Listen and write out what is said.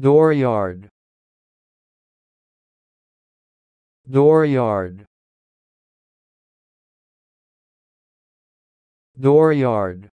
Dooryard Dooryard Dooryard